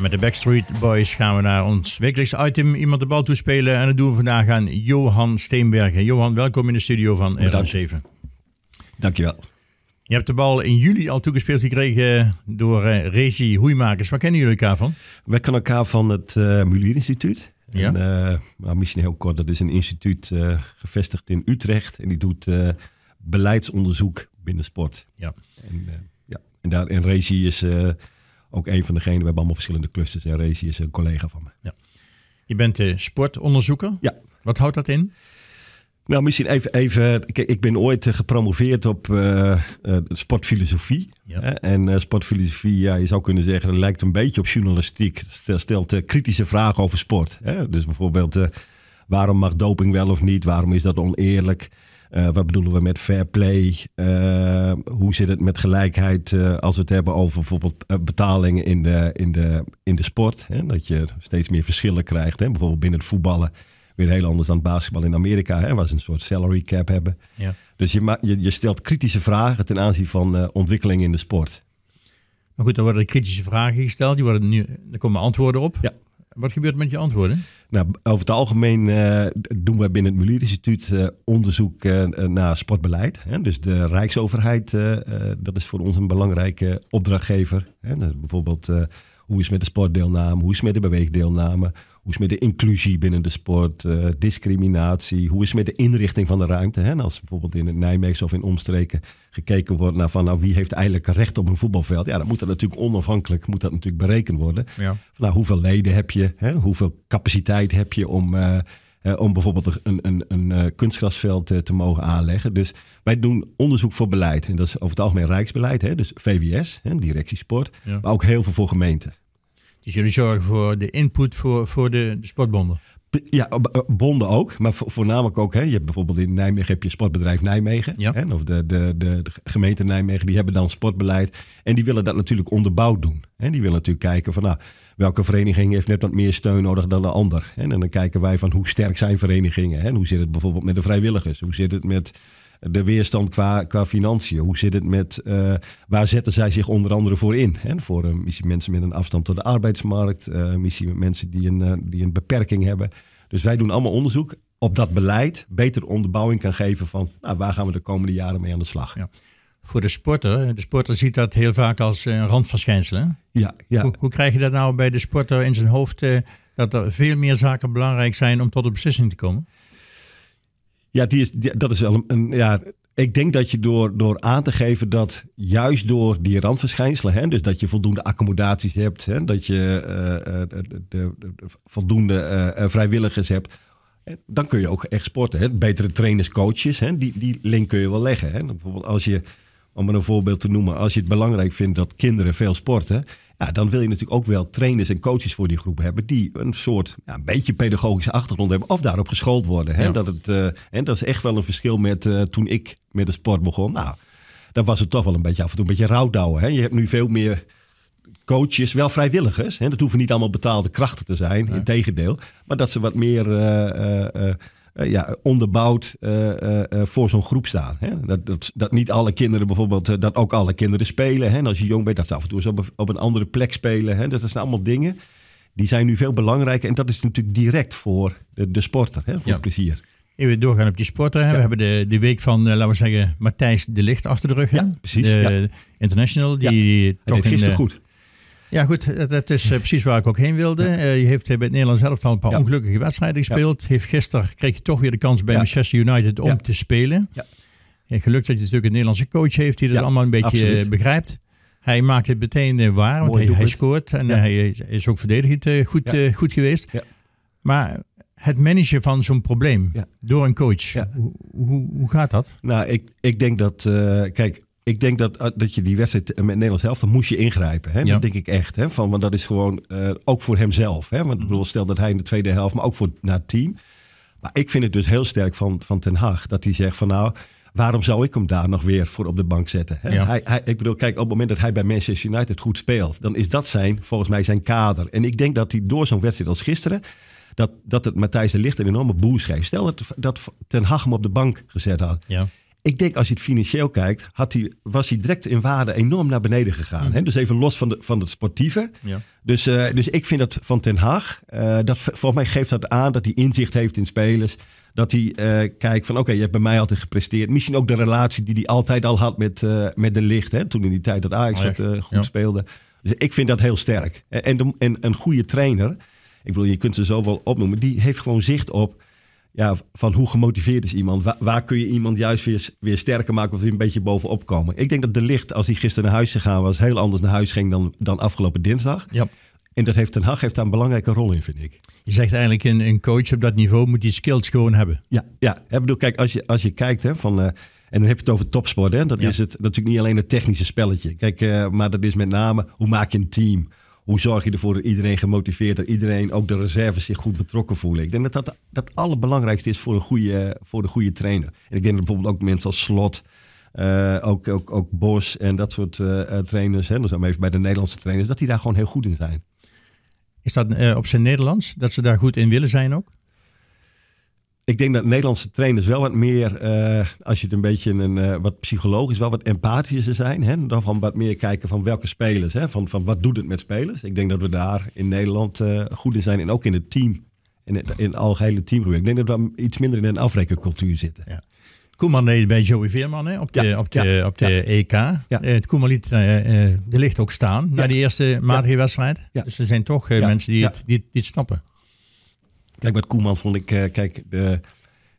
Met de Backstreet Boys gaan we naar ons wekelijks item Iemand de bal toespelen. En dat doen we vandaag aan Johan Steenbergen. Johan, welkom in de studio van RN7. Dankjewel. Je hebt de bal in juli al toegespeeld gekregen door uh, Rezi Hoeimakers. Waar kennen jullie elkaar van? Wij kennen elkaar van het uh, Mulier Instituut. Ja? En, eh, nou, misschien heel kort, dat is een instituut gevestigd in Utrecht. En die doet beleidsonderzoek binnen sport. Ja. En, ja. en, en is ook een van degenen. We hebben allemaal verschillende clusters. En Rezi is een collega van me. Ja. Je bent de eh, sportonderzoeker. Ja. Wat houdt dat in? Nou, misschien even. even ik ben ooit eh, gepromoveerd op eh, sportfilosofie. Ja. Hè? En sportfilosofie, ja, je zou kunnen zeggen, dat lijkt een beetje op journalistiek. Stelt kritische vragen over sport. Hè? Dus bijvoorbeeld, waarom mag doping wel of niet? Waarom is dat oneerlijk? Eh, wat bedoelen we met fair play? Eh, hoe zit het met gelijkheid eh, als we het hebben over bijvoorbeeld betalingen in de, in de, in de sport? Hè? Dat je steeds meer verschillen krijgt. Hè? Bijvoorbeeld binnen het voetballen weer heel anders dan basketbal in Amerika, hè? waar ze een soort salary cap hebben. Ja. Dus je, je, je, stelt kritische vragen ten aanzien van ontwikkeling in de sport. Maar goed, dan worden er kritische vragen gesteld. Die worden nu, er komen antwoorden op. Ja. Wat gebeurt met je antwoorden? Nou, over het algemeen eh, doen wij binnen het Mulier Instituut eh, onderzoek eh, naar sportbeleid. Hè? Dus de Rijksoverheid, dat is voor ons een belangrijke opdrachtgever. Hè? Dus bijvoorbeeld, hoe is het met de sportdeelname? Hoe is het met de beweegdeelname? Hoe is het met de inclusie binnen de sport? Eh, discriminatie? Hoe is het met de inrichting van de ruimte? Hè? Als bijvoorbeeld in het Nijmegen of in omstreken gekeken wordt naar van nou, wie heeft eigenlijk recht op een voetbalveld. Ja, dan moet dat natuurlijk onafhankelijk moet dat natuurlijk berekend worden. Ja. Van, nou, hoeveel leden heb je? Hè? Hoeveel capaciteit heb je om, eh, eh, om bijvoorbeeld een, een, een kunstgrasveld te mogen aanleggen? Dus wij doen onderzoek voor beleid. En dat is over het algemeen rijksbeleid. Hè? Dus VWS, hè? directie Maar ook heel veel voor gemeenten. Dus jullie zorgen voor de input voor, voor de, sportbonden? Ja, eh, eh, bonden ook, maar voornamelijk ook. Hè, je hebt bijvoorbeeld in Nijmegen heb je sportbedrijf Nijmegen. Hè, of de, de, de, gemeente Nijmegen, die hebben dan sportbeleid. En die willen dat natuurlijk onderbouwd doen. En die willen natuurlijk kijken van nou, welke vereniging heeft net wat meer steun nodig dan de ander. En dan kijken wij van hoe sterk zijn verenigingen. Hè? En hoe zit het bijvoorbeeld met de vrijwilligers? Hoe zit het met de weerstand qua, qua financiën? Hoe zit het met, eh, waar zetten zij zich onder andere voor in? Hè? Voor eh, missie mensen met een afstand tot de arbeidsmarkt, eh, misschien mensen die een, die een beperking hebben. Dus wij doen allemaal onderzoek op dat beleid, beter onderbouwing kan geven van nou, waar gaan we de komende jaren mee aan de slag. Ja voor de sporter. De sporter ziet dat heel vaak als een randverschijnsel. Hè? Ja, ja. Hoe, krijg je dat nou bij de sporter in zijn hoofd? dat er veel meer zaken belangrijk zijn om tot een beslissing te komen? Ja, die is, dat is wel een, Ja, ik denk dat je door, door aan te geven dat juist door die randverschijnselen, hè, dus dat je voldoende accommodaties hebt, hè, dat je eh, eh, de, voldoende eh, vrijwilligers hebt, dan kun je ook echt sporten. Hè. Betere trainers, coaches, hè, die, die link kun je wel leggen. Hè. Bijvoorbeeld als je, om een voorbeeld te noemen, als je het belangrijk vindt dat kinderen veel sporten ja, nou, dan wil je natuurlijk ook wel trainers en coaches voor die groep hebben die een soort, ja, een beetje pedagogische achtergrond hebben of daarop geschoold worden. Hè? Dat, het, en eh, dat is echt wel een verschil met eh, toen ik met de sport begon. Nou, dan was het toch wel een beetje af en toe een beetje rouwdouwen. Hè? Je hebt nu veel meer coaches, wel vrijwilligers. Hè? Dat hoeven niet allemaal betaalde krachten te zijn, in tegendeel, integendeel. Maar dat ze wat meer eh, eh, ja, onderbouwd eh, eh, voor zo'n groep staan. Hè? Dat, dat, dat, niet alle kinderen bijvoorbeeld, dat ook alle kinderen spelen. Hè? En als je jong bent, dat ze af en toe eens op, een andere plek spelen. Hè? Dat, dat zijn allemaal dingen die zijn nu veel belangrijker. En dat is natuurlijk direct voor de, sporter, hè? voor ja. plezier. Even doorgaan op die sporter. We hebben de, de week van, laten we zeggen, Matthijs de Licht achter de rug. Ja, precies. ja. international. Die ja. toch gisteren goed. Ja, goed, dat is eh, precies waar ik ook heen wilde. Uh, je heeft eh, bij het Nederlands al een paar ongelukkige wedstrijden gespeeld. Heeft gisteren kreeg je toch weer de kans bij Manchester United om te spelen. Ja. gelukkig dat je natuurlijk een Nederlandse coach heeft die dat allemaal een beetje begrijpt. Hij maakt het meteen waar, want hij, scoort en hij is ook verdedigend goed, goed geweest. Maar het managen van zo'n probleem door een coach, hoe, hoe, gaat dat? Nou, ik, ik denk dat, kijk, ik denk dat, eh, dat je die wedstrijd met Nederlands helft, dan moest je ingrijpen. Hè? Dat denk ik echt. Hè? Van, want dat is gewoon eh, ook voor hemzelf. Hè? Want ik mhm. bedoel, stel dat hij in de tweede helft, maar ook voor naar het team. Maar ik vind het dus heel sterk van, van Ten Haag dat hij zegt van nou, waarom zou ik hem daar nog weer voor op de bank zetten? Hè? Hij, hij, ik bedoel, kijk, op het moment dat hij bij Manchester United goed speelt, dan is dat zijn, volgens mij, zijn kader. En ik denk dat hij door zo'n wedstrijd als gisteren dat, dat het Matthijs de Licht een enorme boost geeft. Stel dat, dat Ten Hag hem op de bank gezet had. Ja ik denk als je het financieel kijkt, had hij, was hij direct in waarde enorm naar beneden gegaan. Hè? Mm. Dus even los van, de, van het sportieve. Ja. Dus, eh, dus ik vind dat van Ten Haag, eh, dat, volgens mij geeft dat aan dat hij inzicht heeft in spelers. Dat hij eh, kijkt van oké, je hebt bij mij altijd gepresteerd. Misschien ook de relatie die hij altijd al had met, met de licht. Hè? Toen in die tijd dat Ajax oh goed speelde. Dus ik vind dat heel sterk. En, en een goede trainer, ik bedoel, je kunt ze zo wel opnoemen. Die heeft gewoon zicht op ja, van hoe gemotiveerd is iemand? Waar, kun je iemand juist weer, weer sterker maken of weer een beetje bovenop komen? Ik denk dat de licht, als hij gisteren naar huis gegaan was, heel anders naar huis ging dan, dan afgelopen dinsdag. Ja. En dat heeft Ten Haag heeft daar een belangrijke rol in, vind ik. Je zegt eigenlijk, een, een coach op dat niveau moet die skills gewoon hebben. Ja, ja. Ik bedoel, kijk, als je, als je kijkt hè, van... Eh, en dan heb je het over topsport. Hè? Dat is het natuurlijk niet alleen het technische spelletje. Kijk, eh, maar dat is met name hoe maak je een team? hoe zorg je ervoor dat iedereen gemotiveerd, dat iedereen, ook de reserves, zich goed betrokken voelen? Ik denk dat dat, dat het allerbelangrijkste is voor een, goede, voor een goede trainer. En ik denk dat bijvoorbeeld ook mensen als Slot, eh, ook, ook, ook Bos en dat soort uh, trainers, hè, dus even bij de Nederlandse trainers, dat die daar gewoon heel goed in zijn. Is dat op zijn Nederlands, dat ze daar goed in willen zijn ook? ik denk dat Nederlandse trainers wel wat meer, eh, als je het een beetje een, eh, wat psychologisch, wel wat empathischer zijn. Hè? van wat meer kijken van welke spelers, hè? Van, van wat doet het met spelers. Ik denk dat we daar in Nederland eh, goed in zijn en ook in het team, in het, in het algehele teamgewerk. Ik denk dat we iets minder in een afrekencultuur zitten. Ja. Koeman deed bij Joey Veerman hè, op de, op de, op de EK. het Koeman liet de licht ook staan na die eerste matige wedstrijd. Dus er zijn toch mensen die het, die het snappen. Kijk, met Koeman vond ik, eh, kijk,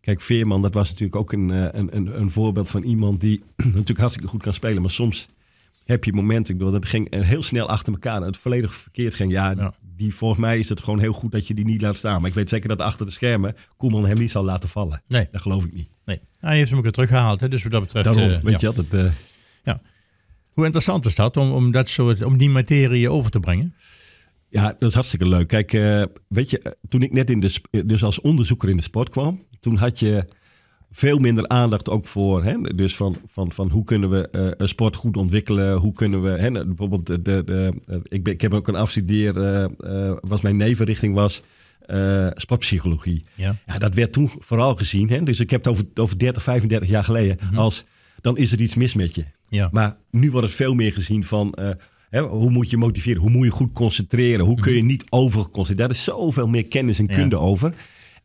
kijk, Veerman, dat was natuurlijk ook een, eh, een, een, een voorbeeld van iemand die natuurlijk hartstikke goed kan spelen, maar soms heb je momenten, ik bedoel, dat ging heel snel achter elkaar, het volledig verkeerd ging. Ja, Die, volgens mij is het gewoon heel goed dat je die niet laat staan. Maar ik weet zeker dat achter de schermen Koeman hem niet zal laten vallen. Nee. Dat geloof ik niet. Nee. Hij heeft hem ook weer teruggehaald, hè? dus wat dat betreft... Daarom, eh, weet je altijd... Uh, ja. Hoe interessant is dat om, om, dat soort, om die materie over te brengen? Ja, dat is hartstikke leuk. Kijk, eh, weet je, eh, toen ik net in de, eh, dus als onderzoeker in de sport kwam, toen had je veel minder aandacht ook voor. Hè, dus van, van, van hoe kunnen we een sport goed ontwikkelen? Hoe kunnen we. Hè, bijvoorbeeld, de, de, ik, ik heb ook een afstudeer. Uh, was mijn nevenrichting was. sportpsychologie. Ja. ja. dat werd toen vooral gezien. Hè, dus ik heb het over, over 30, 35 jaar geleden. Mhm. Als dan is er iets mis met je. Ja. Maar nu wordt het veel meer gezien van Hè, hoe moet je motiveren? Hoe moet je goed concentreren? Hoe kun je mhm. niet overconcentreren? Daar is zoveel meer kennis en kunde over.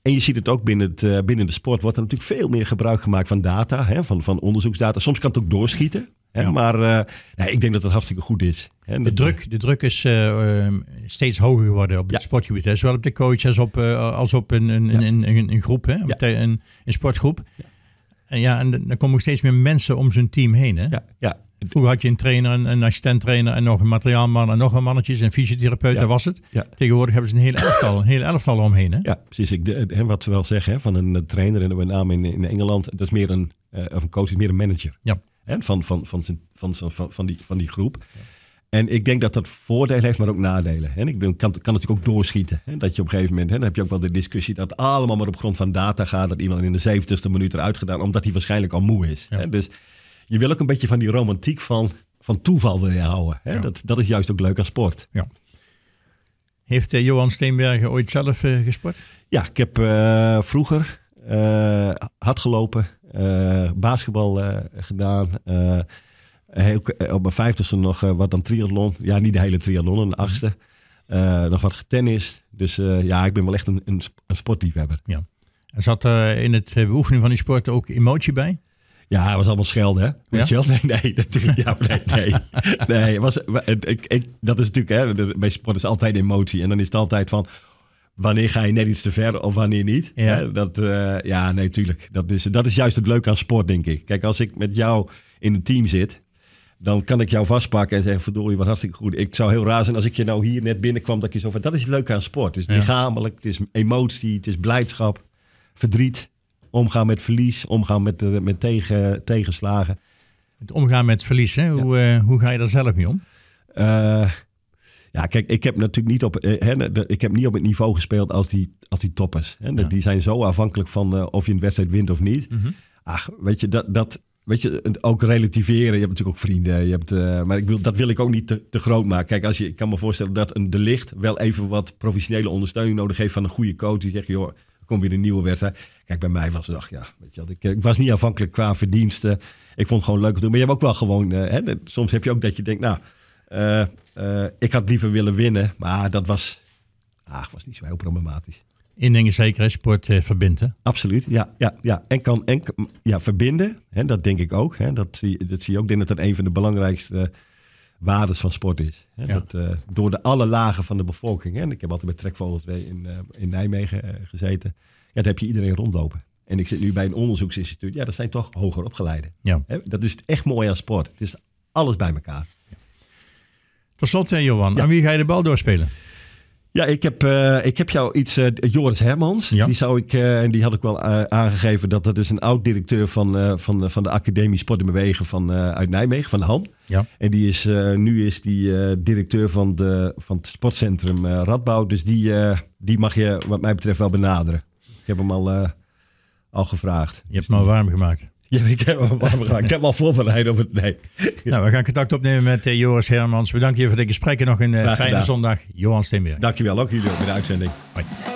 En je ziet het ook binnen, het, eh, binnen de sport. Wordt er natuurlijk veel meer gebruik gemaakt van data, hè, van, van onderzoeksdata. Soms kan het ook doorschieten. Hè, Maar eh, ik denk dat het hartstikke goed is. Hè. De, druk, de druk is eh, ehm, steeds hoger geworden op het sportgebied. Hè. Zowel op de coach als op, als op een, een, een, een, groep, hè. Een, een, sportgroep. En ja, en dan komen ook steeds meer mensen om zijn team heen. Hè? Ja, ja. Vroeger had je een trainer, een, een assistent trainer en nog een materiaalman en nog een mannetjes en fysiotherapeut, ja. dat was het. Tegenwoordig hebben ze een hele elftal, een hele elftal omheen. Hè? Ja, precies. Ik, wat ze wel zeggen van een trainer, en met name in, in Engeland, dat is meer een, eh, of een coach is meer een manager. Ja. Hè, van, van, van, van, van, van, die, van die groep. En ik denk dat dat voordelen heeft, maar ook nadelen. En ik kan, kan natuurlijk ook doorschieten. Hè? Dat je op een gegeven moment, hè, dan heb je ook wel de discussie dat allemaal maar op grond van data gaat. Dat iemand in de zeventigste minuut eruit gedaan, omdat hij waarschijnlijk al moe is. Hè? Dus je wil ook een beetje van die romantiek van, van toeval wil houden. Hè? Dat, dat is juist ook leuk aan sport. Ja. Heeft eh, Johan Steenbergen ooit zelf eh, gesport? Ja, ik heb eh, vroeger hard gelopen, basketbal gedaan. Heel, op mijn vijftigste nog wat aan triathlon. Ja, niet de hele triathlon, een achtste. nog wat tennis. Dus ja, ik ben wel echt een, een, sportliefhebber. Ja. En zat er in het beoefenen van die sport ook emotie bij? Ja, het was allemaal schelden, hè? Weet je wel? Nee, nee, natuurlijk. Ja, nee, nee. was, ik, ik, dat is natuurlijk, hè, bij sport is altijd emotie. En dan is het altijd van, wanneer ga je net iets te ver of wanneer niet? Ja, hè? dat, eh, ja nee, tuurlijk. Dat is, dat is juist het leuke aan sport, denk ik. Kijk, als ik met jou in een team zit, dan kan ik jou vastpakken en zeggen, verdorie, wat hartstikke goed. Ik zou heel raar zijn als ik je nou hier net binnenkwam, dat je zo van, dat is leuke aan sport. Het is lichamelijk, het is emotie, het is blijdschap, verdriet. Omgaan met verlies, omgaan met, eh, met tegen, tegenslagen. Het omgaan met verlies, hè? Hoe, eh, hoe ga je daar zelf mee om? Eh, ja, kijk, ik heb natuurlijk niet op, hè, ik heb niet op het niveau gespeeld als die, als die toppers. Hè? Die zijn zo afhankelijk van of je een wedstrijd wint of niet. Mhm. Ach, weet je, dat, dat, weet je, ook relativeren. Je hebt natuurlijk ook vrienden. Je hebt, maar ik wil, dat wil ik ook niet te, groot maken. Kijk, als je, ik kan me voorstellen dat een De Licht wel even wat professionele ondersteuning nodig heeft van een goede coach. Die zegt, joh, kom weer een nieuwe wedstrijd. Kijk, bij mij was het, dag, ja, weet je ik, eh, ik was niet afhankelijk qua verdiensten. Ik vond het gewoon leuk te doen. Maar je hebt ook wel gewoon, eh, hè, soms heb je ook dat je denkt, nou, eh, ik had liever willen winnen. Maar dat was, ah, was niet zo heel problematisch. in ding zeker, sport eh, verbindt. Absoluut, ja, ja, ja. En kan en, ja, verbinden, hè, dat denk ik ook. Hè? Dat, zie, dat zie je ook, denk dat dat een van de belangrijkste waardes van sport is. Hè? Dat, eh, door de alle lagen van de bevolking. Hè? En ik heb altijd bij Trekvogels in, eh, in Nijmegen eh, gezeten. Ja, daar heb je iedereen rondlopen. En ik zit nu bij een onderzoeksinstituut. Ja, dat zijn toch hoger opgeleiden. Ja. Hè? Dat is echt mooi aan sport. Het is alles bij elkaar. Ja. Tot slot, Johan. Aan wie ga je de bal doorspelen? Ja, ik heb, eh, ik heb jou iets, eh, Joris Hermans. Die, zou ik, eh, en die had ik wel aangegeven dat dat is dus een oud-directeur van, van, van de Academie Sport en Bewegen van, uit Nijmegen, van de HAN. Ja. En die is, nu is die directeur van, de, van het sportcentrum Radbouw. Dus die, die mag je wat mij betreft wel benaderen. Ik heb hem al, al gevraagd. Je hebt dus hem al warm gemaakt. Ja, ik heb al, Barbara, ik heb al voorbereid over het nee. Nou, we gaan contact opnemen met eh, Joris Hermans. Bedankt je voor dit gesprek en nog een eh, fijne zondag. Johan Steenberg. Dankjewel, ook jullie ook bij de uitzending. Bye.